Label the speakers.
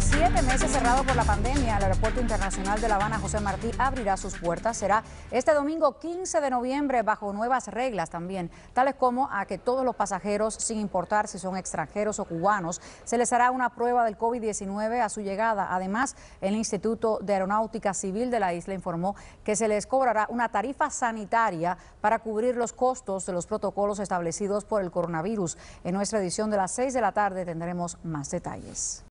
Speaker 1: siete meses cerrado por la pandemia, el Aeropuerto Internacional de La Habana José Martí abrirá sus puertas. Será este domingo 15 de noviembre bajo nuevas reglas también, tales como a que todos los pasajeros, sin importar si son extranjeros o cubanos, se les hará una prueba del COVID-19 a su llegada. Además, el Instituto de Aeronáutica Civil de la isla informó que se les cobrará una tarifa sanitaria para cubrir los costos de los protocolos establecidos por el coronavirus. En nuestra edición de las 6 de la tarde tendremos más detalles.